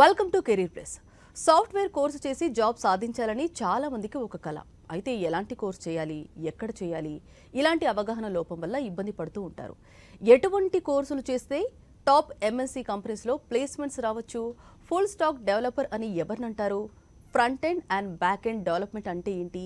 Welcome to career plus software course చేసి job సాధించాలని చాలామందికి ఒక కళ అయితే ఎలాంటి కోర్సు చేయాలి ఎక్కడ చేయాలి ఇలాంటి అవగాహన లోపం వల్ల ఇబ్బంది పడుతూ ఉంటారు ఎటువంటి కోర్సులు చేస్తే టాప్ ఎంఎస్సీ కంపెనీస్లో ప్లేస్మెంట్స్ రావచ్చు ఫుల్ స్టాక్ డెవలపర్ అని ఎవరినంటారు front end and back end development అంటే ఏంటి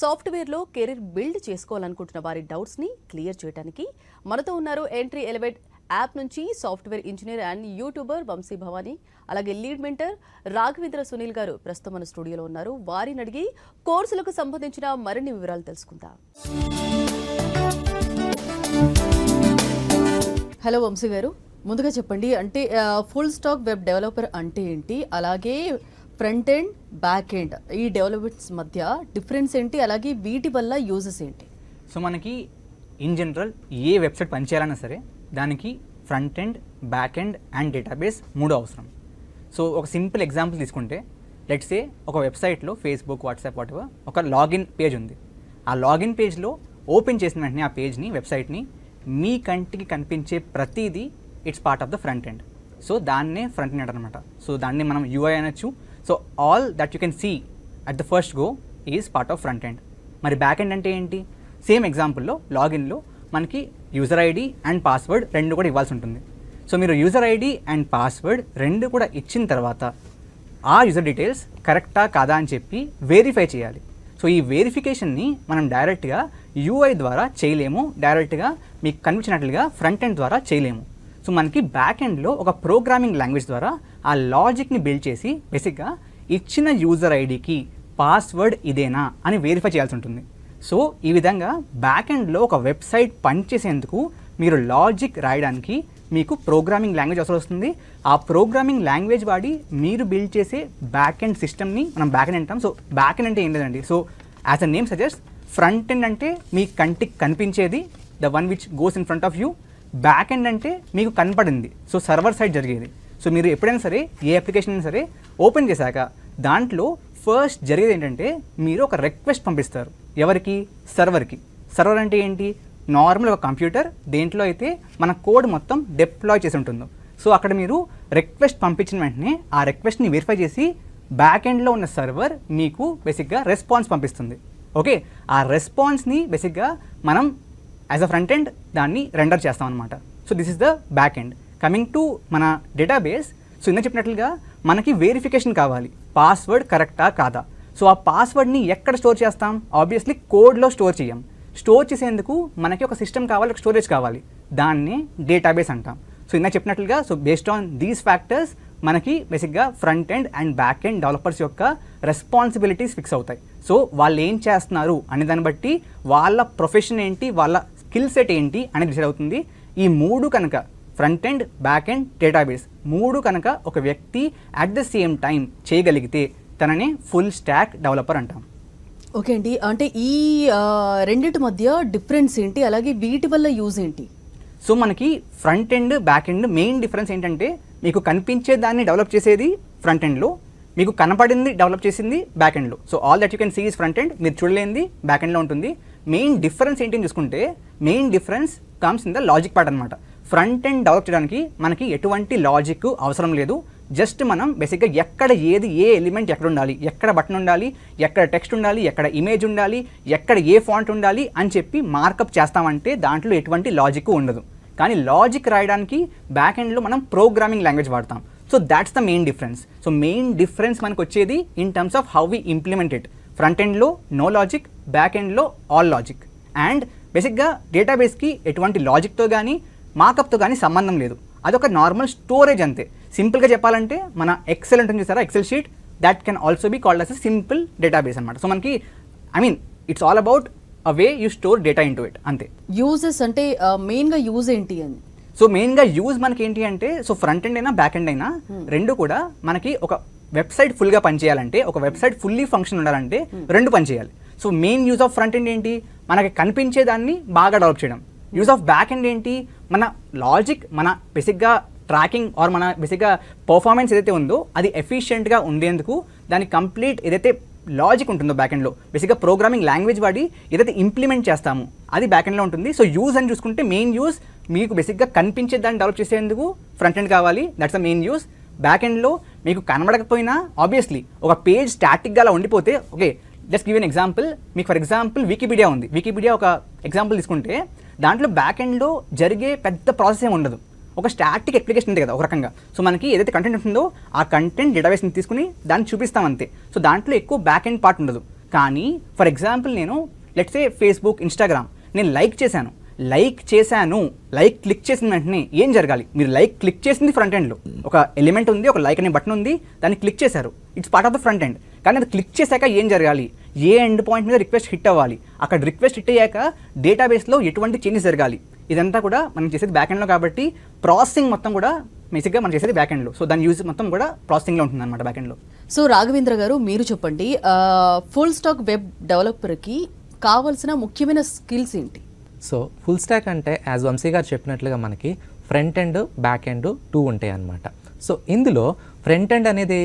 సాఫ్ట్వేర్లో కెరీర్ బిల్డ్ చేసుకోవాలనుకుంటున్న వారి డౌట్స్ని క్లియర్ చేయడానికి మనతో ఉన్నారు ఎంట్రీ ఎలివేట్ యాప్ నుంచి software engineer and YouTuber Vamsi Bhavani అలాగే లీడ్ మెంటర్ రాఘవేంద్ర సునీల్ గారు ప్రస్తుతం మన స్టూడియోలో ఉన్నారు వారిని అడిగి కోర్సులకు సంబంధించిన మరిన్ని వివరాలు తెలుసుకుందాం హలో వంశీ గారు ముందుగా చెప్పండి అంటే ఫుల్ స్టాక్ వెబ్ డెవలపర్ అంటే ఏంటి అలాగే ఫ్రంట్ ఎండ్ బ్యాక్ ఎండ్ ఈ డెవలప్మెంట్స్ మధ్య డిఫరెన్స్ ఏంటి అలాగే వీటి వల్ల యూజెస్ ఏంటి సో మనకి ఇన్ జనరల్ ఏ వెబ్సైట్ పనిచేయాలన్నా సరే దానికి front end back end and database మూడు అవసరం సో ఒక సింపుల్ ఎగ్జాంపుల్ తీసుకుంటే లెట్సే ఒక వెబ్సైట్లో ఫేస్బుక్ వాట్సాప్ వాటివ ఒక లాగిన్ పేజ్ ఉంది ఆ లాగిన్ పేజ్లో ఓపెన్ చేసిన వెంటనే ఆ పేజ్ని వెబ్సైట్ని మీ కంటికి కనిపించే ప్రతిదీ it's part of the front end so దాన్నే ఫ్రంట్ ఎండ్ అనమాట సో దాన్ని మనం యూఐ అనొచ్చు so all that you can see at the first go is part of front end మరి బ్యాక్ ఎండ్ అంటే ఏంటి సేమ్ ఎగ్జాంపుల్లో లాగిన్లో మనకి యూజర్ ఐడి అండ్ పాస్వర్డ్ రెండు కూడా ఇవ్వాల్సి ఉంటుంది సో మీరు యూజర్ ఐడి అండ్ పాస్వర్డ్ రెండు కూడా ఇచ్చిన తర్వాత ఆ యూజర్ డీటెయిల్స్ కరెక్టా కాదా అని చెప్పి వెరిఫై చేయాలి సో ఈ వెరిఫికేషన్ని మనం డైరెక్ట్గా యూఐ ద్వారా చేయలేము డైరెక్ట్గా మీకు కనిపించినట్లుగా ఫ్రంట్ ఎండ్ ద్వారా చేయలేము సో మనకి బ్యాక్ ఎండ్లో ఒక ప్రోగ్రామింగ్ లాంగ్వేజ్ ద్వారా ఆ లాజిక్ని బిల్డ్ చేసి బేసిక్గా ఇచ్చిన యూజర్ ఐడికి పాస్వర్డ్ ఇదేనా అని వెరిఫై చేయాల్సి ఉంటుంది సో ఈ విధంగా బ్యాక్ ఎండ్లో ఒక వెబ్సైట్ పనిచేసేందుకు మీరు లాజిక్ రాయడానికి మీకు ప్రోగ్రామింగ్ లాంగ్వేజ్ అవసరం వస్తుంది ఆ ప్రోగ్రామింగ్ లాంగ్వేజ్ వాడి మీరు బిల్డ్ చేసే బ్యాక్ ఎండ్ సిస్టమ్ని మనం బ్యాక్ ఎండ్ అంటాం సో బ్యాక్ ఎండ్ అంటే ఏం లేదండి so as a name suggest front end అంటే మీ కంటికి కనిపించేది the one which goes in front of you back end అంటే మీకు కనపడింది సో సర్వర్ సైడ్ జరిగేది సో మీరు ఎప్పుడైనా సరే ఏ అప్లికేషన్ అయినా సరే ఓపెన్ చేశాక దాంట్లో ఫస్ట్ జరిగేది ఏంటంటే మీరు ఒక రిక్వెస్ట్ పంపిస్తారు ఎవరికి సర్వర్కి సర్వర్ అంటే ఏంటి నార్మల్ ఒక కంప్యూటర్ దేంట్లో అయితే మన కోడ్ మొత్తం డిప్లాయ్ చేసి ఉంటుందో సో అక్కడ మీరు రిక్వెస్ట్ పంపించిన వెంటనే ఆ రిక్వెస్ట్ని వెరిఫై చేసి బ్యాక్ ఎండ్లో ఉన్న సర్వర్ మీకు బేసిక్గా రెస్పాన్స్ పంపిస్తుంది ఓకే ఆ రెస్పాన్స్ని బేసిక్గా మనం యాజ్ అ ఫ్రంట్ ఎండ్ దాన్ని రెండర్ చేస్తాం అనమాట so this is the back end coming to మన డేటాబేస్ సో ఇందా చెప్పినట్లుగా మనకి వెరిఫికేషన్ కావాలి పాస్వర్డ్ కరెక్టా కాదా సో ఆ పాస్వర్డ్ని ఎక్కడ స్టోర్ చేస్తాం ఆబ్వియస్లీ కోడ్లో స్టోర్ చేయం స్టోర్ చేసేందుకు మనకి ఒక సిస్టమ్ కావాలి ఒక స్టోరేజ్ కావాలి దాన్ని డేటాబేస్ అంటాం సో ఇందా చెప్పినట్లుగా so based on these factors మనకి బేసిక్గా front end and back end developers యొక్క రెస్పాన్సిబిలిటీస్ ఫిక్స్ అవుతాయి సో వాళ్ళు ఏం చేస్తున్నారు అనే దాన్ని బట్టి వాళ్ళ ప్రొఫెషన్ ఏంటి వాళ్ళ స్కిల్ సెట్ ఏంటి అనేది డిసైడ్ అవుతుంది ఈ మూడు కనుక front end back end database మూడు కనుక ఒక వ్యక్తి అట్ ద సేమ్ టైం చేయగలిగితే తనని ఫుల్ స్టాక్ డెవలపర్ అంటాం ఓకే అండి అంటే ఈ రెండింటి మధ్య డిఫరెన్స్ ఏంటి అలాగే వీటి వల్ల యూజ్ ఏంటి సో మనకి front end back end main difference ఏంటంటే మీకు కనిపించే దాన్ని డెవలప్ చేసేది ఫ్రంట్ ఎండ్లో మీకు కనపడింది డెవలప్ చేసింది బ్యాక్ ఎండ్లో so all that you can see is front end మీరు చూడలేనిది బ్యాక్ ఎండ్లో ఉంటుంది మెయిన్ డిఫరెన్స్ ఏంటి అని చూసుకుంటే main difference comes in the logic part అనమాట ఫ్రంట్ ఎండ్ డెవలప్ చేయడానికి మనకి ఎటువంటి లాజిక్ అవసరం లేదు జస్ట్ మనం బేసిక్గా ఎక్కడ ఏది ఏ ఎలిమెంట్ ఎక్కడ ఉండాలి ఎక్కడ బటన్ ఉండాలి ఎక్కడ టెక్స్ట్ ఉండాలి ఎక్కడ ఇమేజ్ ఉండాలి ఎక్కడ ఏ ఫాంట్ ఉండాలి అని చెప్పి మార్కప్ చేస్తామంటే దాంట్లో ఎటువంటి లాజిక్ ఉండదు కానీ లాజిక్ రాయడానికి బ్యాక్ ఎండ్లో మనం ప్రోగ్రామింగ్ లాంగ్వేజ్ వాడతాం so that's the main difference so main difference మనకు వచ్చేది in terms of how we implement it front ఎండ్లో నో లాజిక్ బ్యాక్ ఎండ్లో ఆల్ లాజిక్ అండ్ బేసిక్గా డేటాబేస్కి ఎటువంటి లాజిక్తో కానీ మార్కప్తో కానీ సంబంధం లేదు అదొక నార్మల్ స్టోరేజ్ అంతే సింపుల్గా చెప్పాలంటే మన ఎక్సెల్ అంటే చూసారా Excel sheet that can also be called as a simple database అనమాట సో మనకి I mean it's all about a way you store data into it అంతే యూజెస్ అంటే మెయిన్గా యూజ్ ఏంటి అని సో మెయిన్గా యూజ్ మనకి ఏంటి అంటే సో ఫ్రంట్ ఎండ్ అయినా బ్యాక్ ఎండ్ అయినా hmm. రెండు కూడా మనకి ఒక వెబ్సైట్ ఫుల్గా పనిచేయాలంటే ఒక వెబ్సైట్ ఫుల్లీ ఫంక్షన్ ఉండాలంటే hmm. రెండు పనిచేయాలి so main use of front end ఏంటి మనకి కనిపించే దాన్ని బాగా డెవలప్ చేయడం యూజ్ ఆఫ్ బ్యాక్ ఎండ్ ఏంటి మన లాజిక్ మన బేసిక్గా ట్రాకింగ్ ఆర్ మన బేసిక్గా పర్ఫార్మెన్స్ ఏదైతే ఉందో అది ఎఫిషియెంట్గా ఉండేందుకు దాని కంప్లీట్ ఏదైతే లాజిక్ ఉంటుందో బ్యాక్ ఎండ్లో బేసిక్గా ప్రోగ్రామింగ్ లాంగ్వేజ్ వాడి ఏదైతే ఇంప్లిమెంట్ చేస్తాము అది బ్యాక్ ఎండ్లో ఉంటుంది సో యూజ్ అని చూసుకుంటే మెయిన్ యూజ్ మీకు బేసిక్గా కనిపించే దాన్ని డెవలప్ చేసేందుకు ఫ్రంట్ ఎండ్ కావాలి that's the main use back ఎండ్లో మీకు కనబడకపోయినా ఆబ్వియస్లీ ఒక పేజ్ స్టాటిక్గా అలా ఉండిపోతే okay just give an example మీకు ఫర్ ఎగ్జాంపుల్ వికీపీడియా ఉంది వికీపీడియా ఒక ఎగ్జాంపుల్ తీసుకుంటే దాంట్లో బ్యాక్ ఎండ్లో జరిగే పెద్ద ప్రాసెస్ ఏమి ఉండదు ఒక స్టాటిక్ అప్లికేషన్ ఉంది కదా ఒక రకంగా సో మనకి ఏదైతే కంటెంట్ ఉంటుందో ఆ కంటెంట్ డేటాబేస్ని తీసుకుని దాన్ని చూపిస్తాం అంతే సో దాంట్లో ఎక్కువ బ్యాక్ ఎండ్ పార్ట్ ఉండదు కానీ ఫర్ ఎగ్జాంపుల్ నేను లెట్సే ఫేస్బుక్ ఇన్స్టాగ్రామ్ నేను లైక్ చేశాను లైక్ చేశాను లైక్ క్లిక్ చేసిన వెంటనే ఏం జరగాలి మీరు లైక్ క్లిక్ చేసింది ఫ్రంట్ ఎండ్లో ఒక ఎలిమెంట్ ఉంది ఒక లైక్ అనే బటన్ ఉంది దాన్ని క్లిక్ చేశారు it's part of the front end కానీ అది క్లిక్ చేశాక ఏం జరగాలి ఏ ఎండ్ పాయింట్ మీద రిక్వెస్ట్ హిట్ అవ్వాలి అక్కడ రిక్వెస్ట్ హిట్ అయ్యాక డేటాబేస్లో ఎటువంటి చేంజెస్ జరగాలి ఇదంతా కూడా మనం చేసేది బ్యాక్ ఎండ్లో కాబట్టి ప్రాసెసింగ్ మొత్తం కూడా బేసిక్గా మనం చేసేది బ్యాక్ ఎండ్లో సో దాని యూజ్ మొత్తం కూడా ప్రాసెసింగ్లో ఉంటుంది అనమాట బ్యాక్ ఎండ్లో సో రాఘవేంద్ర గారు మీరు చెప్పండి ఫుల్ స్టాక్ వెబ్ డెవలపర్కి కావాల్సిన ముఖ్యమైన స్కిల్స్ ఏంటి సో ఫుల్ స్టాక్ అంటే యాజ్ వంశీ గారు చెప్పినట్లుగా మనకి front end back end two ఉంటాయి అనమాట సో ఇందులో ఫ్రంట్ ఎండ్ అనేది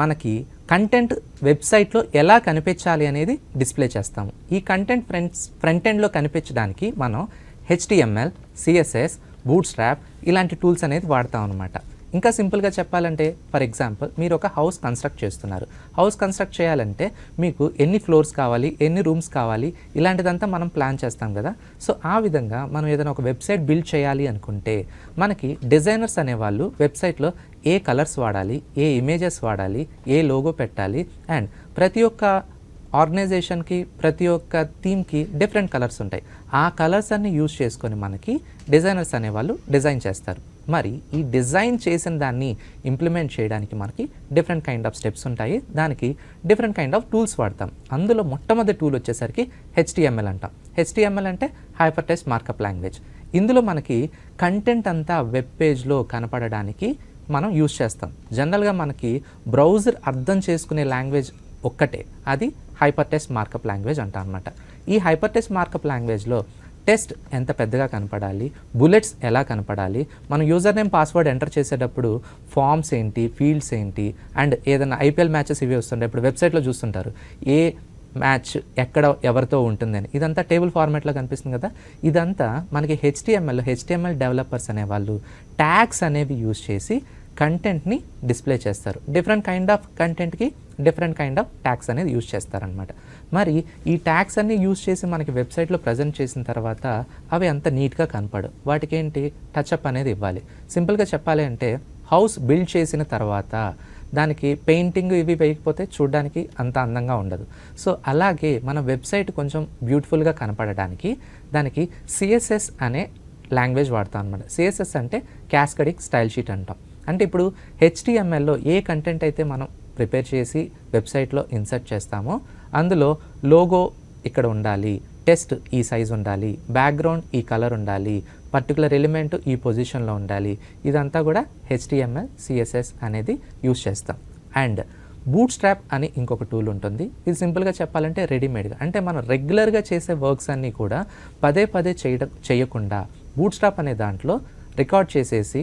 మనకి కంటెంట్ వెబ్సైట్లో ఎలా కనిపించాలి అనేది డిస్ప్లే చేస్తాము ఈ కంటెంట్ ఫ్రంట్స్ ఫ్రంట్ ఎండ్లో కనిపించడానికి మనం హెచ్డిఎంఎల్ సిఎస్ఎస్ బూట్ స్ట్రాప్ ఇలాంటి టూల్స్ అనేది వాడతాం అనమాట ఇంకా సింపుల్గా చెప్పాలంటే ఫర్ ఎగ్జాంపుల్ మీరు ఒక హౌస్ కన్స్ట్రక్ట్ చేస్తున్నారు హౌస్ కన్స్ట్రక్ట్ చేయాలంటే మీకు ఎన్ని ఫ్లోర్స్ కావాలి ఎన్ని రూమ్స్ కావాలి ఇలాంటిదంతా మనం ప్లాన్ చేస్తాం కదా సో ఆ విధంగా మనం ఏదైనా ఒక వెబ్సైట్ బిల్డ్ చేయాలి అనుకుంటే మనకి డిజైనర్స్ అనేవాళ్ళు వెబ్సైట్లో ఏ కలర్స్ వాడాలి ఏ ఇమేజెస్ వాడాలి ఏ లోగో పెట్టాలి అండ్ ప్రతి ఒక్క ఆర్గనైజేషన్కి ప్రతి ఒక్క థీమ్కి డిఫరెంట్ కలర్స్ ఉంటాయి ఆ కలర్స్ అన్ని యూజ్ చేసుకొని మనకి డిజైనర్స్ అనేవాళ్ళు డిజైన్ చేస్తారు మరి ఈ డిజైన్ చేసిన దాన్ని ఇంప్లిమెంట్ చేయడానికి మనకి డిఫరెంట్ కైండ్ ఆఫ్ స్టెప్స్ ఉంటాయి దానికి డిఫరెంట్ కైండ్ ఆఫ్ టూల్స్ వాడతాం అందులో మొట్టమొదటి టూల్ వచ్చేసరికి హెచ్టిఎంఎల్ అంటాం హెచ్టిఎంఎల్ అంటే హైపర్ టెస్ట్ మార్కప్ లాంగ్వేజ్ ఇందులో మనకి కంటెంట్ అంతా వెబ్ పేజ్లో కనపడడానికి మనం యూజ్ చేస్తాం జనరల్గా మనకి బ్రౌజర్ అర్థం చేసుకునే లాంగ్వేజ్ ఒక్కటే అది హైపర్ టెస్ట్ మార్కప్ లాంగ్వేజ్ అంటారనమాట ఈ హైపర్ టెస్ట్ మార్కప్ లాంగ్వేజ్లో టెస్ట్ ఎంత పెద్దగా కనపడాలి బుల్లెట్స్ ఎలా కనపడాలి మనం యూజర్ నేమ్ పాస్వర్డ్ ఎంటర్ చేసేటప్పుడు ఫామ్స్ ఏంటి ఫీల్డ్స్ ఏంటి అండ్ ఏదైనా ఐపీఎల్ మ్యాచెస్ ఇవి వస్తుంటాయి ఇప్పుడు వెబ్సైట్లో చూస్తుంటారు ఏ మ్యాచ్ ఎక్కడ ఎవరితో ఉంటుందని ఇదంతా టేబుల్ ఫార్మాట్లో కనిపిస్తుంది కదా ఇదంతా మనకి హెచ్టిఎంఎల్ హెచ్టిఎంఎల్ డెవలపర్స్ అనేవాళ్ళు ట్యాగ్స్ అనేవి యూజ్ చేసి కంటెంట్ని డిస్ప్లే చేస్తారు డిఫరెంట్ కైండ్ ఆఫ్ కంటెంట్కి డిఫరెంట్ కైండ్ ఆఫ్ ట్యాగ్స్ అనేది యూజ్ చేస్తారనమాట మరి ఈ ట్యాగ్స్ అన్ని యూజ్ చేసి మనకి వెబ్సైట్లో ప్రజెంట్ చేసిన తర్వాత అవి అంత నీట్గా కనపడవు వాటికి ఏంటి టచ్అప్ అనేది ఇవ్వాలి సింపుల్గా చెప్పాలి అంటే హౌస్ బిల్డ్ చేసిన తర్వాత దానికి పెయింటింగ్ ఇవి వేయకపోతే చూడడానికి అంత అందంగా ఉండదు సో అలాగే మన వెబ్సైట్ కొంచెం బ్యూటిఫుల్గా కనపడడానికి దానికి సిఎస్ఎస్ అనే లాంగ్వేజ్ వాడతాం అనమాట సిఎస్ఎస్ అంటే క్యాస్కడిక్ స్టైల్ షీట్ అంటాం అంటే ఇప్పుడు హెచ్డిఎంఎల్లో ఏ కంటెంట్ అయితే మనం ప్రిపేర్ చేసి వెబ్సైట్లో ఇన్సర్ట్ చేస్తామో అందులో లోగో ఇక్కడ ఉండాలి టెస్ట్ ఈ సైజ్ ఉండాలి బ్యాక్గ్రౌండ్ ఈ కలర్ ఉండాలి పర్టికులర్ ఎలిమెంట్ ఈ పొజిషన్లో ఉండాలి ఇదంతా కూడా హెచ్డిఎంఎల్ సిఎస్ఎస్ అనేది యూజ్ చేస్తాం అండ్ బూట్ స్ట్రాప్ అని ఇంకొక టూల్ ఉంటుంది ఇది సింపుల్గా చెప్పాలంటే రెడీమేడ్గా అంటే మనం రెగ్యులర్గా చేసే వర్క్స్ అన్నీ కూడా పదే పదే చేయడం చేయకుండా బూట్ స్ట్రాప్ అనే దాంట్లో రికార్డ్ చేసేసి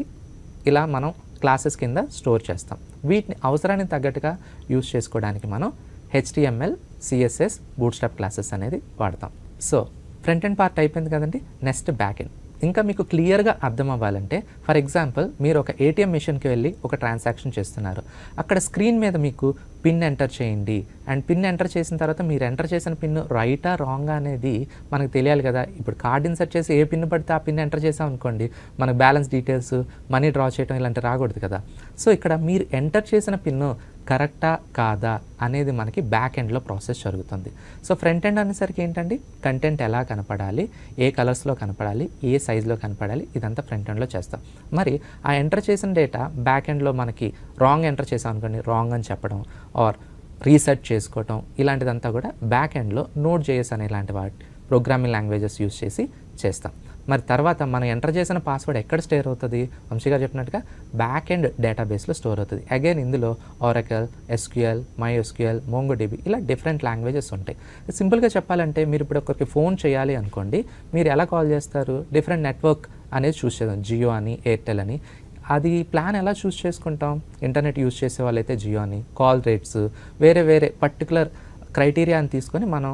ఇలా మనం క్లాసెస్ కింద స్టోర్ చేస్తాం వీటిని అవసరానికి తగ్గట్టుగా యూజ్ చేసుకోవడానికి మనం హెచ్డిఎంఎల్ సిఎస్ఎస్ బూట్స్టాప్ క్లాసెస్ అనేది వాడతాం సో ఫ్రంట్ అండ్ పార్ట్ అయిపోయింది కదండి నెక్స్ట్ బ్యాక్ ఎండ్ ఇంకా మీకు క్లియర్గా అర్థం అవ్వాలంటే ఫర్ ఎగ్జాంపుల్ మీరు ఒక ఏటీఎం మిషన్కి వెళ్ళి ఒక ట్రాన్సాక్షన్ చేస్తున్నారు అక్కడ స్క్రీన్ మీద మీకు పిన్ ఎంటర్ చేయండి అండ్ పిన్ ఎంటర్ చేసిన తర్వాత మీరు ఎంటర్ చేసిన పిన్ రైటా రాంగ్ అనేది మనకు తెలియాలి కదా ఇప్పుడు కార్డ్ ఇన్సర్ట్ చేసి ఏ పిన్ పడితే ఆ పిన్ ఎంటర్ చేసాం అనుకోండి మనకు బ్యాలెన్స్ డీటెయిల్స్ మనీ డ్రా చేయడం ఇలాంటివి రాకూడదు కదా సో ఇక్కడ మీరు ఎంటర్ చేసిన పిన్ కరెక్టా కాదా అనేది మనకి బ్యాక్ ఎండ్లో ప్రాసెస్ జరుగుతుంది సో ఫ్రంట్ ఎండ్ అనేసరికి ఏంటండి కంటెంట్ ఎలా కనపడాలి ఏ కలర్స్లో కనపడాలి ఏ సైజులో కనపడాలి ఇదంతా ఫ్రంట్ ఎండ్లో చేస్తాం మరి ఆ ఎంటర్ చేసిన డేటా బ్యాక్ ఎండ్లో మనకి రాంగ్ ఎంటర్ చేసాం అనుకోండి రాంగ్ అని చెప్పడం ఆర్ రీసెర్చ్ చేసుకోవటం ఇలాంటిదంతా కూడా బ్యాక్ ఎండ్లో నోట్ జేఎస్ అనే ఇలాంటి వాటి ప్రోగ్రామింగ్ లాంగ్వేజెస్ యూస్ చేసి చేస్తాం మరి తర్వాత మనం ఎంటర్ చేసిన పాస్వర్డ్ ఎక్కడ స్టోర్ అవుతుంది వంశీ గారు చెప్పినట్టుగా బ్యాక్ ఎండ్ డేటాబేస్లో స్టోర్ అవుతుంది అగైన్ ఇందులో Oracle SQL MySQL MongoDB ఇలా డిఫరెంట్ లాంగ్వేజెస్ ఉంటాయి సింపుల్గా చెప్పాలంటే మీరు ఇప్పుడు ఒకరికి ఫోన్ చేయాలి అనుకోండి మీరు ఎలా కాల్ చేస్తారు డిఫరెంట్ నెట్వర్క్ అనేది చూస్ చేద్దాం జియో అని ఎయిర్టెల్ అని అది ప్లాన్ ఎలా చూస్ చేసుకుంటాం ఇంటర్నెట్ యూజ్ చేసే వాళ్ళైతే జియో అని కాల్ రేట్స్ వేరే వేరే పర్టికులర్ క్రైటీరియాని తీసుకొని మనం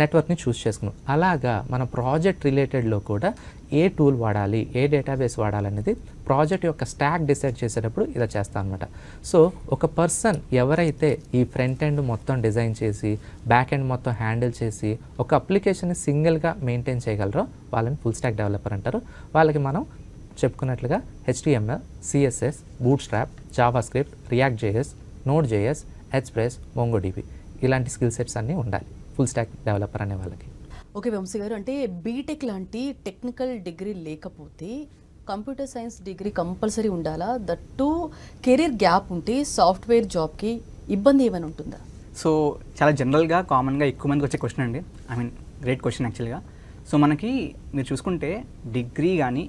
నెట్వర్క్ని చూస్ చేసుకున్నాం అలాగా మన ప్రాజెక్ట్ రిలేటెడ్లో కూడా ఏ టూల్ వాడాలి ఏ డేటాబేస్ వాడాలనేది ప్రాజెక్ట్ యొక్క స్టాక్ డిసైడ్ చేసేటప్పుడు ఇలా చేస్తాను అనమాట సో ఒక పర్సన్ ఎవరైతే ఈ ఫ్రంట్ ఎండ్ మొత్తం డిజైన్ చేసి బ్యాక్ ఎండ్ మొత్తం హ్యాండిల్ చేసి ఒక అప్లికేషన్ని సింగిల్గా మెయింటైన్ చేయగలరో వాళ్ళని ఫుల్ స్టాక్ డెవలపర్ అంటారు వాళ్ళకి మనం చెప్పుకున్నట్లుగా HTML CSS Bootstrap JavaScript React JS node JS Express MongoDB ఇలాంటి స్కిల్ సెట్స్ అన్నీ ఉండాలి ఫుల్ స్టాక్ డెవలపర్ అనే వాళ్ళకి ఓకే వంశీ గారు అంటే బీటెక్ లాంటి టెక్నికల్ డిగ్రీ లేకపోతే కంప్యూటర్ సైన్స్ డిగ్రీ కంపల్సరీ ఉండాలా దట్టు కెరీర్ గ్యాప్ ఉంటే సాఫ్ట్వేర్ జాబ్కి ఇబ్బంది ఏమైనా ఉంటుందా సో చాలా జనరల్గా కామన్గా ఎక్కువ మందికి వచ్చే క్వశ్చన్ అండి ఐ మీన్ గ్రేట్ క్వశ్చన్ యాక్చువల్గా సో మనకి మీరు చూసుకుంటే డిగ్రీ కానీ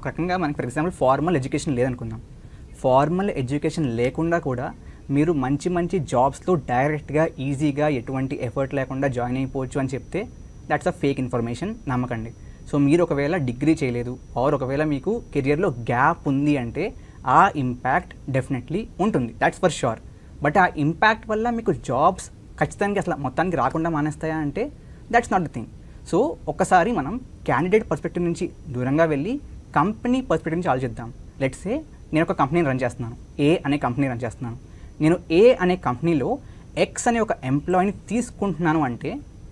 ఒక రకంగా మనకి ఫర్ ఎగ్జాంపుల్ ఫార్మల్ ఎడ్యుకేషన్ లేదనుకుందాం ఫార్మల్ ఎడ్యుకేషన్ లేకుండా కూడా మీరు మంచి మంచి జాబ్స్లో డైరెక్ట్గా ఈజీగా ఎటువంటి ఎఫర్ట్ లేకుండా జాయిన్ అయిపోవచ్చు అని చెప్తే దాట్స్ అ ఫేక్ ఇన్ఫర్మేషన్ నమ్మకండి సో మీరు ఒకవేళ డిగ్రీ చేయలేదు ఆర్ ఒకవేళ మీకు కెరియర్లో గ్యాప్ ఉంది అంటే ఆ ఇంపాక్ట్ డెఫినెట్లీ ఉంటుంది దాట్స్ ఫర్ ష్యూర్ బట్ ఆ ఇంపాక్ట్ వల్ల మీకు జాబ్స్ ఖచ్చితంగా అసలు మొత్తానికి రాకుండా మానేస్తాయా అంటే that's not the thing so ఒక్కసారి మనం క్యాండిడేట్ పర్స్పెక్టివ్ నుంచి దూరంగా వెళ్ళి కంపెనీ పర్స్పెక్టివ్ నుంచి ఆలోచిద్దాం లెట్సే నేను ఒక కంపెనీని రన్ చేస్తున్నాను ఏ అనే కంపెనీ రన్ చేస్తున్నాను నేను ఏ అనే కంపెనీలో ఎక్స్ అనే ఒక ఎంప్లాయీని తీసుకుంటున్నాను అంటే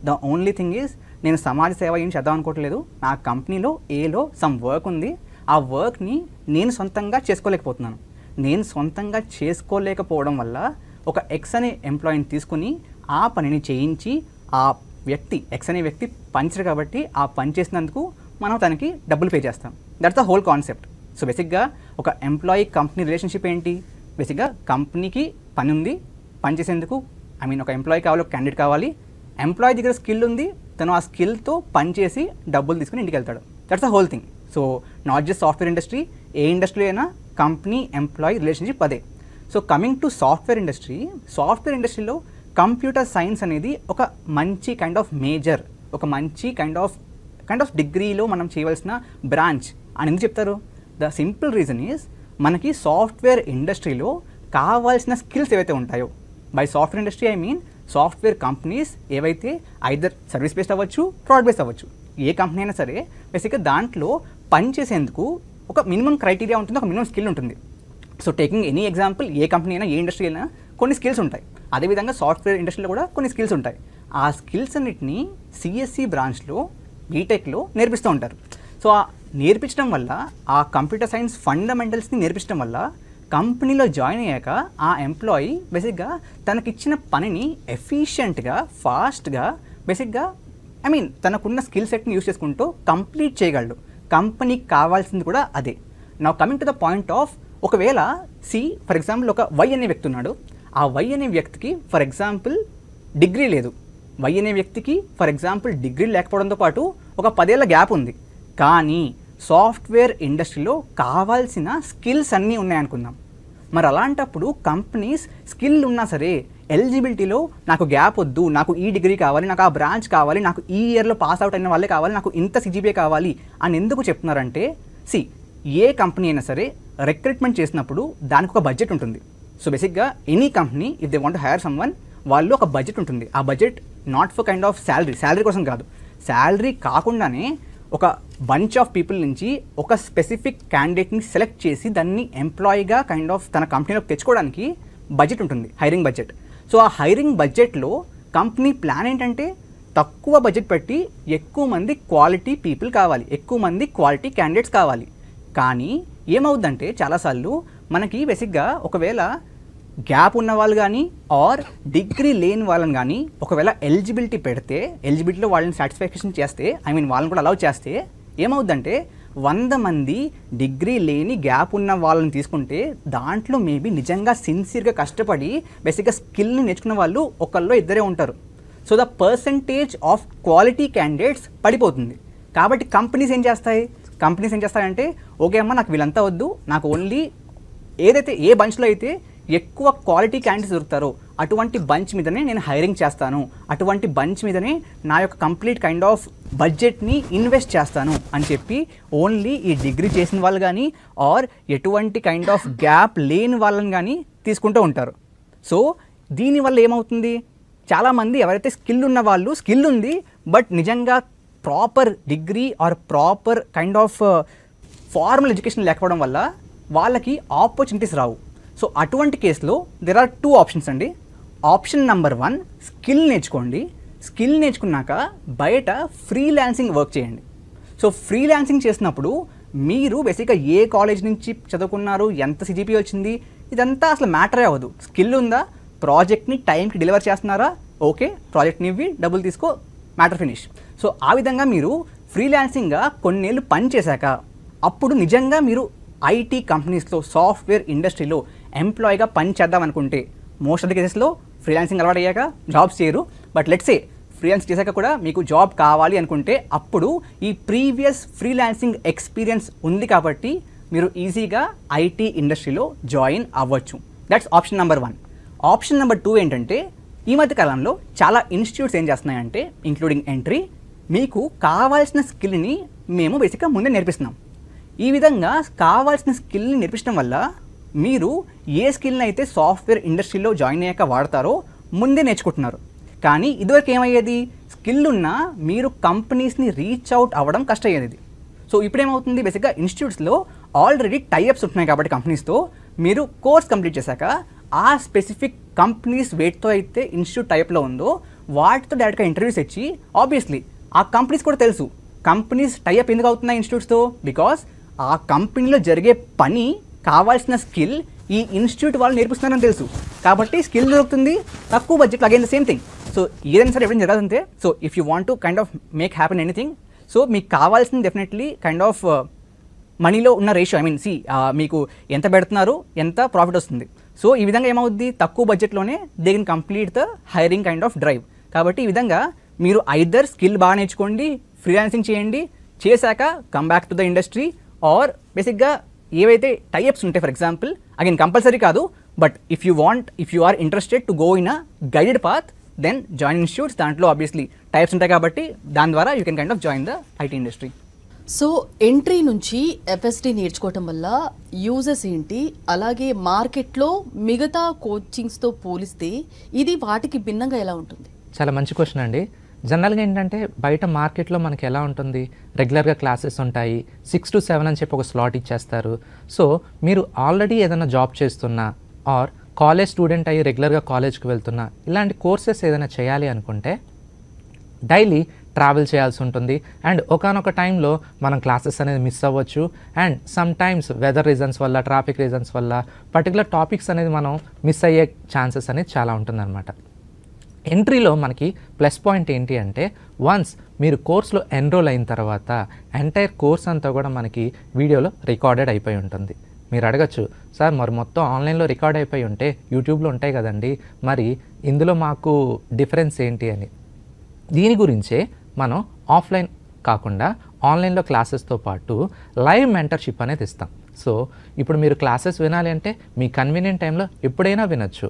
ద ఓన్లీ థింగ్ ఈజ్ నేను సమాజ సేవ ఏం చేద్దాం అనుకోవట్లేదు నా కంపెనీలో ఏలో సమ్ వర్క్ ఉంది ఆ వర్క్ని నేను సొంతంగా చేసుకోలేకపోతున్నాను నేను సొంతంగా చేసుకోలేకపోవడం వల్ల ఒక ఎక్స్ అనే ఎంప్లాయీని తీసుకుని ఆ పనిని చేయించి ఆ వ్యక్తి ఎక్స్ అనే వ్యక్తి పంచరు కాబట్టి ఆ పని చేసినందుకు మనం తనకి డబ్బులు పే చేస్తాం that's the whole concept so బేసిక్గా ఒక ఎంప్లాయీ కంపెనీ రిలేషన్షిప్ ఏంటి బేసిక్గా కంపెనీకి పని ఉంది పనిచేసేందుకు ఐ మీన్ ఒక ఎంప్లాయీ కావాలి ఒక క్యాండిడేట్ కావాలి ఎంప్లాయీ దగ్గర స్కిల్ ఉంది తను ఆ స్కిల్తో పనిచేసి డబ్బులు తీసుకుని ఇంటికి వెళ్తాడు that's a whole thing so not just software industry ఏ ఇండస్ట్రీ అయినా కంపెనీ ఎంప్లాయీ రిలేషన్షిప్ అదే so coming to software industry software ఇండస్ట్రీలో కంప్యూటర్ సైన్స్ అనేది ఒక మంచి కైండ్ ఆఫ్ మేజర్ ఒక మంచి కైండ్ ఆఫ్ కైండ్ ఆఫ్ డిగ్రీలో మనం చేయవలసిన బ్రాంచ్ అని ఎందుకు చెప్తారు ద సింపుల్ రీజన్ ఈజ్ మనకి సాఫ్ట్వేర్ ఇండస్ట్రీలో కావాల్సిన స్కిల్స్ ఏవైతే ఉంటాయో by software industry I mean software companies ఏవైతే ఐదర్ సర్వీస్ బేస్డ్ అవ్వచ్చు ఫ్రాడ్ బేస్డ్ అవ్వచ్చు ఏ కంపెనీ అయినా సరే బేసిక్గా దాంట్లో పనిచేసేందుకు ఒక మినిమం క్రైటీరియా ఉంటుంది ఒక మినిమం స్కిల్ ఉంటుంది సో టేకింగ్ ఎనీ ఎగ్జాంపుల్ ఏ కంపెనీ అయినా ఏ ఇండస్ట్రీ అయినా కొన్ని స్కిల్స్ ఉంటాయి అదేవిధంగా సాఫ్ట్వేర్ ఇండస్ట్రీలో కూడా కొన్ని స్కిల్స్ ఉంటాయి ఆ స్కిల్స్ అన్నిటిని సిఎస్సి బ్రాంచ్లో బీటెక్లో నేర్పిస్తూ ఉంటారు సో నేర్పించడం వల్ల ఆ కంప్యూటర్ సైన్స్ ఫండమెంటల్స్ని నేర్పించడం వల్ల కంపెనీలో జాయిన్ అయ్యాక ఆ ఎంప్లాయీ బేసిక్గా తనకిచ్చిన పనిని ఎఫిషియెంట్గా ఫాస్ట్గా బేసిక్గా ఐ మీన్ తనకున్న స్కిల్ సెట్ని యూస్ చేసుకుంటూ కంప్లీట్ చేయగలడు కంపెనీకి కావాల్సింది కూడా అదే నా coming to the point of ఒకవేళ సి ఫర్ ఎగ్జాంపుల్ ఒక వై అనే వ్యక్తి ఉన్నాడు ఆ వై అనే వ్యక్తికి ఫర్ ఎగ్జాంపుల్ డిగ్రీ లేదు వై అనే వ్యక్తికి ఫర్ ఎగ్జాంపుల్ డిగ్రీ లేకపోవడంతో పాటు ఒక పదేళ్ల గ్యాప్ ఉంది కానీ సాఫ్ట్వేర్ ఇండస్ట్రీలో కావాల్సిన స్కిల్స్ అన్నీ ఉన్నాయనుకుందాం మరి అలాంటప్పుడు కంపెనీస్ స్కిల్ ఉన్నా సరే ఎలిజిబిలిటీలో నాకు గ్యాప్ వద్దు నాకు ఈ డిగ్రీ కావాలి నాకు ఆ బ్రాంచ్ కావాలి నాకు ఈ ఇయర్లో పాస్ అవుట్ అయిన వాళ్ళే కావాలి నాకు ఇంత సిజిపిఏ కావాలి అని ఎందుకు చెప్తున్నారంటే సి ఏ కంపెనీ అయినా సరే రిక్రూట్మెంట్ చేసినప్పుడు దానికి ఒక బడ్జెట్ ఉంటుంది సో బేసిక్గా any company if they want hire someone వాళ్ళు ఒక బడ్జెట్ ఉంటుంది ఆ budget not for kind of salary salary కోసం కాదు శాలరీ కాకుండానే ఒక బంచ్ ఆఫ్ పీపుల్ నుంచి ఒక స్పెసిఫిక్ క్యాండిడేట్ని సెలెక్ట్ చేసి దాన్ని ఎంప్లాయీగా కైండ్ ఆఫ్ తన కంపెనీలోకి తెచ్చుకోవడానికి బడ్జెట్ ఉంటుంది హైరింగ్ బడ్జెట్ సో ఆ హైరింగ్ బడ్జెట్లో కంపెనీ ప్లాన్ ఏంటంటే తక్కువ బడ్జెట్ పెట్టి ఎక్కువ మంది క్వాలిటీ పీపుల్ కావాలి ఎక్కువ మంది క్వాలిటీ క్యాండిడేట్స్ కావాలి కానీ ఏమవుద్దంటే చాలాసార్లు మనకి బేసిక్గా ఒకవేళ గ్యాప్ ఉన్న వాళ్ళు కానీ ఆర్ డిగ్రీ లేని వాళ్ళని కానీ ఒకవేళ ఎలిజిబిలిటీ పెడితే ఎలిజిబిలిటీలో వాళ్ళని సాటిస్ఫాక్షన్ చేస్తే ఐ మీన్ వాళ్ళని కూడా అలౌ చేస్తే ఏమవుద్దంటే వంద మంది డిగ్రీ లేని గ్యాప్ ఉన్న వాళ్ళని తీసుకుంటే దాంట్లో మేబీ నిజంగా సిన్సియర్గా కష్టపడి బేసిక్గా స్కిల్ని నేర్చుకున్న వాళ్ళు ఒకళ్ళు ఇద్దరే ఉంటారు so the percentage of quality candidates పడిపోతుంది కాబట్టి కంపెనీస్ ఏం చేస్తాయి కంపెనీస్ ఏం చేస్తాయంటే ఓకే అమ్మ నాకు వీళ్ళంతా వద్దు నాకు ఓన్లీ ఏదైతే ఏ బంచ్లో అయితే ఎక్కువ క్వాలిటీ క్యాండిడేట్స్ దొరుకుతారో అటువంటి బంచ్ మీదనే నేను హైరింగ్ చేస్తాను అటువంటి బంచ్ మీదనే నా యొక్క కంప్లీట్ కైండ్ ఆఫ్ బడ్జెట్ని ఇన్వెస్ట్ చేస్తాను అని చెప్పి ఓన్లీ ఈ డిగ్రీ చేసిన వాళ్ళు కానీ ఆర్ ఎటువంటి కైండ్ ఆఫ్ గ్యాప్ లేని వాళ్ళని కానీ తీసుకుంటూ ఉంటారు సో దీనివల్ల ఏమవుతుంది చాలామంది ఎవరైతే స్కిల్ ఉన్న వాళ్ళు స్కిల్ ఉంది బట్ నిజంగా proper degree or proper kind of formal education లేకపోవడం వల్ల వాళ్ళకి ఆపర్చునిటీస్ రావు సో అటువంటి కేసులో దెర్ ఆర్ టూ ఆప్షన్స్ అండి ఆప్షన్ నెంబర్ వన్ స్కిల్ నేర్చుకోండి స్కిల్ నేర్చుకున్నాక బయట ఫ్రీ ల్యాన్సింగ్ వర్క్ చేయండి సో ఫ్రీ ల్యాన్సింగ్ చేసినప్పుడు మీరు బేసిక్గా ఏ కాలేజ్ నుంచి చదువుకున్నారు ఎంత సిజిపి వచ్చింది ఇదంతా అసలు మ్యాటరే అవ్వదు స్కిల్ ఉందా ప్రాజెక్ట్ని టైంకి డెలివర్ చేస్తున్నారా ఓకే ప్రాజెక్ట్ని ఇవ్వి డబ్బులు తీసుకో మ్యాటర్ ఫినిష్ సో ఆ విధంగా మీరు ఫ్రీలాన్సింగ్గా కొన్నేళ్ళు పని చేశాక అప్పుడు నిజంగా మీరు ఐటీ కంపెనీస్లో సాఫ్ట్వేర్ ఇండస్ట్రీలో ఎంప్లాయీగా పని చేద్దాం అనుకుంటే మోస్ట్ ఆఫ్ ది కేసెస్లో ఫ్రీలాన్సింగ్ అలవాటు అయ్యాక జాబ్స్ చేయరు బట్ లెట్స్ ఏ ఫ్రీలాన్స్ చేశాక కూడా మీకు జాబ్ కావాలి అనుకుంటే అప్పుడు ఈ ప్రీవియస్ ఫ్రీలాన్సింగ్ ఎక్స్పీరియన్స్ ఉంది కాబట్టి మీరు ఈజీగా ఐటీ ఇండస్ట్రీలో జాయిన్ అవ్వచ్చు that's option number one option number two ఏంటంటే ఈ మధ్య కాలంలో చాలా ఇన్స్టిట్యూట్స్ ఏం చేస్తున్నాయంటే ఇంక్లూడింగ్ ఎంట్రీ మీకు కావాల్సిన స్కిల్ని మేము బేసిక్గా ముందే నేర్పిస్తున్నాం ఈ విధంగా కావాల్సిన స్కిల్ని నేర్పించడం వల్ల మీరు ఏ స్కిల్ని అయితే సాఫ్ట్వేర్ ఇండస్ట్రీలో జాయిన్ అయ్యాక వాడతారో ముందే నేర్చుకుంటున్నారు కానీ ఇదివరకు ఏమయ్యేది స్కిల్ ఉన్న మీరు కంపెనీస్ని రీచ్ అవుట్ అవ్వడం కష్టమయ్యేది సో ఇప్పుడేమవుతుంది బేసిక్గా ఇన్స్టిట్యూట్స్లో ఆల్రెడీ టైఅప్స్ ఉంటున్నాయి కాబట్టి కంపెనీస్తో మీరు కోర్స్ కంప్లీట్ చేశాక ఆ స్పెసిఫిక్ కంపెనీస్ వెయిట్తో అయితే ఇన్స్టిట్యూట్ టైప్లో ఉందో వాటితో డైరెక్ట్గా ఇంటర్వ్యూస్ ఇచ్చి ఆబ్వియస్లీ ఆ కంపెనీస్ కూడా తెలుసు కంపెనీస్ టైఅప్ ఎందుకు అవుతున్నాయి ఇన్స్టిట్యూట్స్తో బికాస్ ఆ కంపెనీలో జరిగే పని కావాల్సిన స్కిల్ ఈ ఇన్స్టిట్యూట్ వాళ్ళు నేర్పిస్తున్నారని తెలుసు కాబట్టి స్కిల్ దొరుకుతుంది తక్కువ budget again the same thing so ఏదైనా సరే ఎప్పుడైనా జరగాలంటే so if you want to kind of make happen anything so మీకు కావాల్సింది డెఫినెట్లీ కైండ్ ఆఫ్ మనీలో ఉన్న రేషియో ఐ మీన్ సి మీకు ఎంత పెడుతున్నారు ఎంత ప్రాఫిట్ వస్తుంది సో ఈ విధంగా ఏమవుద్ది తక్కువ బడ్జెట్లోనే they can complete the hiring kind of drive కాబట్టి ఈ విధంగా మీరు ఐదర్ స్కిల్ బాగా నేర్చుకోండి ఫ్రీలాన్సింగ్ చేయండి చేశాక come back to the industry or బేసిక్గా ఏవైతే టైఅప్స్ ఉంటాయి ఫర్ ఎగ్జాంపుల్ అగైన్ కంపల్సరీ కాదు but if you want if you are interested to go in a guided path then join institutes దాంట్లో obviously types ఉంటాయి కాబట్టి దాని ద్వారా you can kind of join the IT industry so entry నుంచి FST నేర్చుకోవటం వల్ల uses ఏంటి అలాగే మార్కెట్లో మిగతా కోచింగ్స్తో పోలిస్తే ఇది వాటికి భిన్నంగా ఎలా ఉంటుంది చాలా మంచి క్వశ్చన్ అండి జనరల్గా ఏంటంటే బయట మార్కెట్లో మనకి ఎలా ఉంటుంది రెగ్యులర్గా క్లాసెస్ ఉంటాయి సిక్స్ టు సెవెన్ అని చెప్పి ఒక స్లాట్ ఇచ్చేస్తారు సో మీరు ఆల్రెడీ ఏదైనా జాబ్ చేస్తున్నా ఆర్ కాలేజ్ స్టూడెంట్ అయ్యి రెగ్యులర్గా కాలేజ్కి వెళ్తున్నా ఇలాంటి కోర్సెస్ ఏదైనా చేయాలి అనుకుంటే డైలీ ట్రావెల్ చేయాల్సి ఉంటుంది అండ్ ఒకనొక టైంలో మనం క్లాసెస్ అనేది మిస్ అవ్వచ్చు and some times weather reasons వల్ల ట్రాఫిక్ రీజన్స్ వల్ల పర్టికులర్ టాపిక్స్ అనేది మనం మిస్ అయ్యే ఛాన్సెస్ అనేది చాలా ఉంటుందన్నమాట ఎంట్రీలో మనకి ప్లస్ పాయింట్ ఏంటి అంటే వన్స్ మీరు కోర్సులో ఎన్రోల్ అయిన తర్వాత ఎంటైర్ కోర్స్ అంతా కూడా మనకి వీడియోలో రికార్డెడ్ అయిపోయి ఉంటుంది మీరు అడగచ్చు సార్ మరి మొత్తం ఆన్లైన్లో రికార్డ్ అయిపోయి ఉంటే యూట్యూబ్లో ఉంటాయి కదండి మరి ఇందులో మాకు డిఫరెన్స్ ఏంటి అని దీని గురించే మనం ఆఫ్లైన్ కాకుండా ఆన్లైన్లో క్లాసెస్తో పాటు లైవ్ మెంటర్షిప్ అనేది ఇస్తాం సో ఇప్పుడు మీరు క్లాసెస్ వినాలి అంటే మీ కన్వీనియంట్ టైంలో ఎప్పుడైనా వినొచ్చు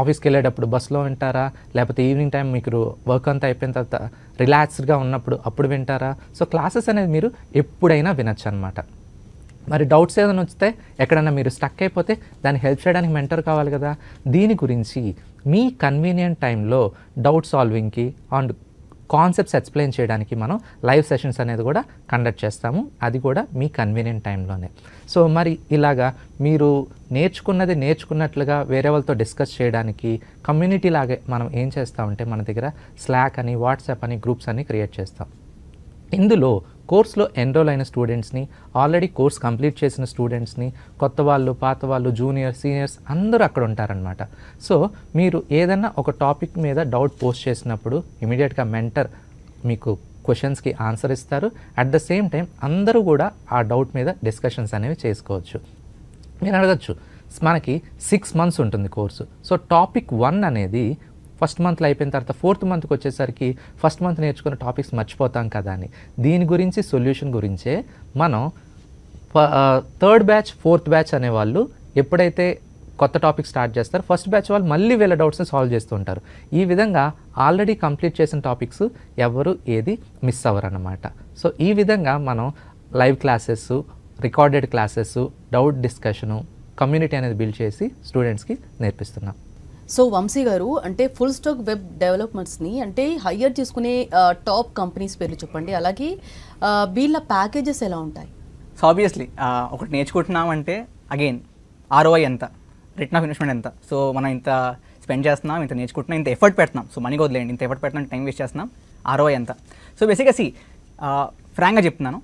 ఆఫీస్కి వెళ్ళేటప్పుడు బస్సులో వింటారా లేకపోతే ఈవినింగ్ టైం మీకు వర్క్ అంతా అయిపోయిన తర్వాత రిలాక్స్డ్గా ఉన్నప్పుడు అప్పుడు వింటారా సో క్లాసెస్ అనేది మీరు ఎప్పుడైనా వినొచ్చు అనమాట మరి డౌట్స్ ఏదైనా వస్తే ఎక్కడైనా మీరు స్టక్ అయిపోతే దాన్ని హెల్ప్ చేయడానికి మెంటర్ కావాలి కదా దీని గురించి మీ కన్వీనియంట్ టైంలో డౌట్ సాల్వింగ్కి అండ్ కాన్సెప్ట్స్ ఎక్స్ప్లెయిన్ చేయడానికి మనం లైవ్ సెషన్స్ అనేది కూడా కండక్ట్ చేస్తాము అది కూడా మీ కన్వీనియంట్ టైంలోనే సో మరి ఇలాగా మీరు నేర్చుకున్నది నేర్చుకున్నట్లుగా వేరే వాళ్ళతో డిస్కస్ చేయడానికి కమ్యూనిటీ లాగే మనం ఏం చేస్తామంటే మన దగ్గర స్లాక్ అని వాట్సాప్ అని గ్రూప్స్ అని క్రియేట్ చేస్తాం ఇందులో కోర్సులో ఎన్రోల్ అయిన స్టూడెంట్స్ని ఆల్రెడీ కోర్స్ కంప్లీట్ చేసిన స్టూడెంట్స్ని కొత్త వాళ్ళు పాత వాళ్ళు జూనియర్ సీనియర్స్ అందరూ అక్కడ ఉంటారనమాట సో మీరు ఏదన్నా ఒక టాపిక్ మీద డౌట్ పోస్ట్ చేసినప్పుడు ఇమీడియట్గా మెంటర్ మీకు క్వశ్చన్స్కి ఆన్సర్ ఇస్తారు అట్ ద సేమ్ టైం అందరూ కూడా ఆ డౌట్ మీద డిస్కషన్స్ అనేవి చేసుకోవచ్చు మీరు అడగచ్చు మనకి సిక్స్ మంత్స్ ఉంటుంది కోర్సు సో టాపిక్ వన్ అనేది ఫస్ట్ మంత్లో అయిపోయిన తర్వాత ఫోర్త్ మంత్కి వచ్చేసరికి ఫస్ట్ మంత్ నేర్చుకున్న టాపిక్స్ మర్చిపోతాం కదా అని దీని గురించి సొల్యూషన్ గురించే మనం థర్డ్ బ్యాచ్ ఫోర్త్ బ్యాచ్ అనేవాళ్ళు ఎప్పుడైతే కొత్త టాపిక్ స్టార్ట్ చేస్తారు ఫస్ట్ బ్యాచ్ వాళ్ళు మళ్ళీ వీళ్ళ డౌట్స్ని సాల్వ్ చేస్తూ ఉంటారు ఈ విధంగా ఆల్రెడీ కంప్లీట్ చేసిన టాపిక్స్ ఎవరు ఏది మిస్ అవ్వరు అన్నమాట సో ఈ విధంగా మనం live classes recorded classes doubt discussion community అనేది బిల్డ్ చేసి స్టూడెంట్స్కి నేర్పిస్తున్నాం సో వంశీ గారు అంటే ఫుల్ స్టాక్ వెబ్ డెవలప్మెంట్స్ని అంటే హయ్యర్ చేసుకునే టాప్ కంపెనీస్ పేర్లు చెప్పండి అలాగే వీళ్ళ ప్యాకేజెస్ ఎలా ఉంటాయి సో ఆబ్వియస్లీ ఒకటి నేర్చుకుంటున్నాం అంటే అగైన్ ఆర్ఓఐ ఎంత రిటర్న్ ఆఫ్ ఇన్వెస్ట్మెంట్ ఎంత సో మనం ఇంత స్పెండ్ చేస్తున్నాం ఇంత నేర్చుకుంటున్నాం ఇంత ఎఫర్ట్ పెడుతున్నాం సో మనీ వదిలేండి ఇంత ఎఫర్ట్ పెడుతున్నాం టైం వేస్ట్ చేస్తున్నాం ఆర్ఓఐ ఎంత సో బేసిక్గా సి ఫ్రాంక్గా చెప్తున్నాను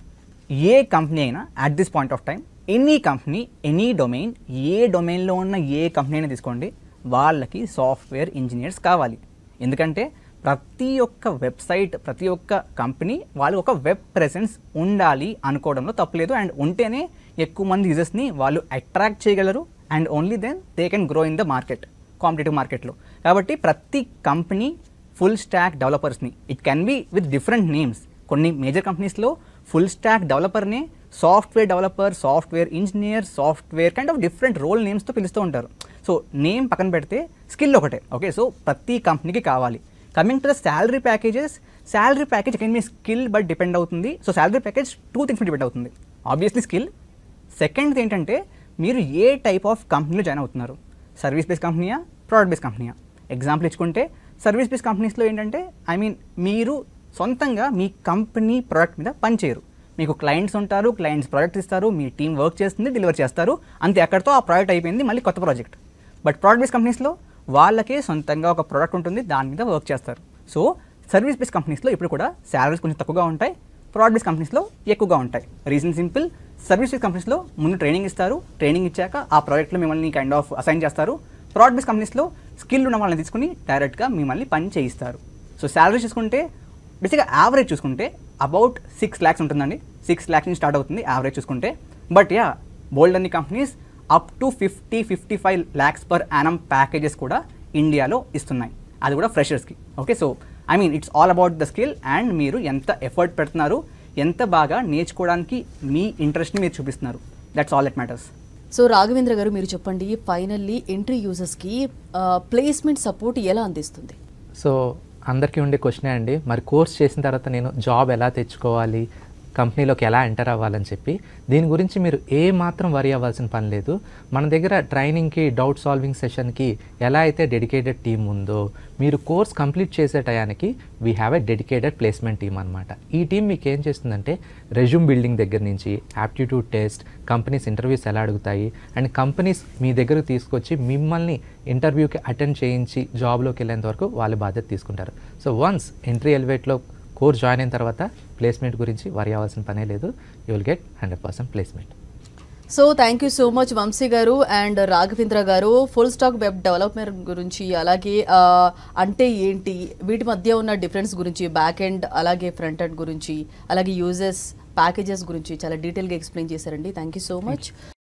ఏ కంపెనీ అయినా at this point of time any company any domain ఏ డొమైన్లో ఉన్న ఏ కంపెనీ అయినా తీసుకోండి వాళ్ళకి సాఫ్ట్వేర్ ఇంజనీర్స్ కావాలి ఎందుకంటే ప్రతి ఒక్క వెబ్సైట్ ప్రతి ఒక్క కంపెనీ వాళ్ళు ఒక వెబ్ ప్రెసెన్స్ ఉండాలి అనుకోవడంలో తప్పలేదు అండ్ ఉంటేనే ఎక్కువ మంది యూజర్స్ని వాళ్ళు అట్రాక్ట్ చేయగలరు and only then they can grow in the market competitive మార్కెట్లో కాబట్టి ప్రతి కంపెనీ ఫుల్ స్టాక్ డెవలపర్స్ని it can be with different names కొన్ని మేజర్ కంపెనీస్లో ఫుల్ స్టాక్ డెవలపర్ని software developer software engineer software kind of different role నేమ్స్తో పిలుస్తూ ఉంటారు సో నేమ్ పక్కన పెడితే స్కిల్ ఒకటే ఓకే సో ప్రతి కంపెనీకి కావాలి coming to the salary packages salary package can మీ స్కిల్ బట్ డిపెండ్ అవుతుంది so salary package two things depend అవుతుంది ఆబ్వియస్లీ స్కిల్ సెకండ్ ఏంటంటే మీరు ఏ టైప్ ఆఫ్ కంపెనీలో జాయిన్ అవుతున్నారు సర్వీస్ బేస్ కంపెనీయా ప్రోడక్ట్ బేస్ కంపెనీయా ఎగ్జాంపుల్ ఇచ్చుకుంటే సర్వీస్ బేస్ కంపెనీస్లో ఏంటంటే ఐ మీన్ మీరు సొంతంగా మీ కంపెనీ ప్రోడక్ట్ మీద పనిచేయరు మీకు క్లయింట్స్ ఉంటారు క్లయింట్స్ ప్రోడక్ట్ ఇస్తారు మీ టీం వర్క్ చేస్తుంది డెలివర్ చేస్తారు అంతే అక్కడితో ఆ ప్రోడక్ట్ అయిపోయింది మళ్ళీ కొత్త ప్రాజెక్ట్ బట్ ప్రోడక్ట్ బేస్ కంపెనీస్లో వాళ్ళకే సొంతంగా ఒక ప్రోడక్ట్ ఉంటుంది దాని మీద వర్క్ చేస్తారు సో సర్వీస్ బేస్ కంపెనీస్లో ఇప్పుడు కూడా శాలరీస్ కొంచెం తక్కువగా ఉంటాయి ప్రోడక్ట్ బేస్ కంపెనీస్లో ఎక్కువగా ఉంటాయి రీజన్ సింపుల్ సర్వీస్ బేస్ కంపెనీస్లో ముందు ట్రైనింగ్ ఇస్తారు ట్రైనింగ్ ఇచ్చాక ఆ ప్రాజెక్ట్లో మిమ్మల్ని కైండ్ ఆఫ్ అసైన్ చేస్తారు ప్రోడక్ట్ బేస్ కంపెనీస్లో స్కిల్ ఉన్న వాళ్ళని తీసుకుని డైరెక్ట్గా మిమ్మల్ని పని చేయిస్తారు సో శాలరీ చూసుకుంటే బేసిక్గా యావరేజ్ చూసుకుంటే అబౌట్ సిక్స్ ల్యాక్స్ ఉంటుందండి సిక్స్ ల్యాక్స్ నుంచి స్టార్ట్ అవుతుంది యావరేజ్ చూసుకుంటే బట్ యా బోల్డ్ అన్ని companies up to fifty fifty five lakhs per annum packages కూడా ఇండియాలో ఇస్తున్నాయి అది కూడా ఫ్రెషర్స్కి okay so I mean it's all about the skill and మీరు ఎంత ఎఫర్ట్ పెడుతున్నారు ఎంత బాగా నేర్చుకోవడానికి మీ ఇంట్రెస్ట్ని మీరు చూపిస్తున్నారు that's all that matters so Raghavendra గారు మీరు చెప్పండి ఫైనల్లీ ఎంట్రీ యూజర్స్కి ప్లేస్మెంట్ సపోర్ట్ ఎలా అందిస్తుంది సో అందరికీ ఉండే క్వశ్చనే అండి మరి కోర్స్ చేసిన తర్వాత నేను జాబ్ ఎలా తెచ్చుకోవాలి కంపెనీలోకి ఎలా ఎంటర్ అవ్వాలని చెప్పి దీని గురించి మీరు ఏ మాత్రం వరి అవ్వాల్సిన పని లేదు మన దగ్గర ట్రైనింగ్కి డౌట్ సాల్వింగ్ సెషన్కి ఎలా అయితే డెడికేటెడ్ టీం ఉందో మీరు కోర్స్ కంప్లీట్ చేసే టయానికి we have a dedicated placement team అనమాట ఈ టీం మీకు ఏం చేస్తుందంటే రెజ్యూమ్ బిల్డింగ్ దగ్గర నుంచి యాప్టిట్యూడ్ టెస్ట్ కంపెనీస్ ఇంటర్వ్యూస్ ఎలా అడుగుతాయి అండ్ కంపెనీస్ మీ దగ్గరకు తీసుకొచ్చి మిమ్మల్ని ఇంటర్వ్యూకి అటెండ్ చేయించి జాబ్లోకి వెళ్ళేంత వరకు వాళ్ళ బాధ్యత తీసుకుంటారు సో వన్స్ ఎంట్రీ ఎలివేట్లో కోర్స్ జాయిన్ అయిన తర్వాత ప్లేస్మెంట్ గురించి వరి అవ్వాల్సిన పనే లేదు you will get hundred percent placement so thank you so much Vamshi garu and Raghavendra గారు ఫుల్ స్టాక్ వెబ్ డెవలప్మెంట్ గురించి అలాగే అంటే ఏంటి వీటి మధ్య ఉన్న డిఫరెన్స్ గురించి బ్యాక్ ఎండ్ అలాగే ఫ్రంట్ ఎండ్ గురించి అలాగే యూజెస్ ప్యాకేజెస్ గురించి చాలా డీటెయిల్గా ఎక్స్ప్లెయిన్ చేశారండి థ్యాంక్ యూ సో మచ్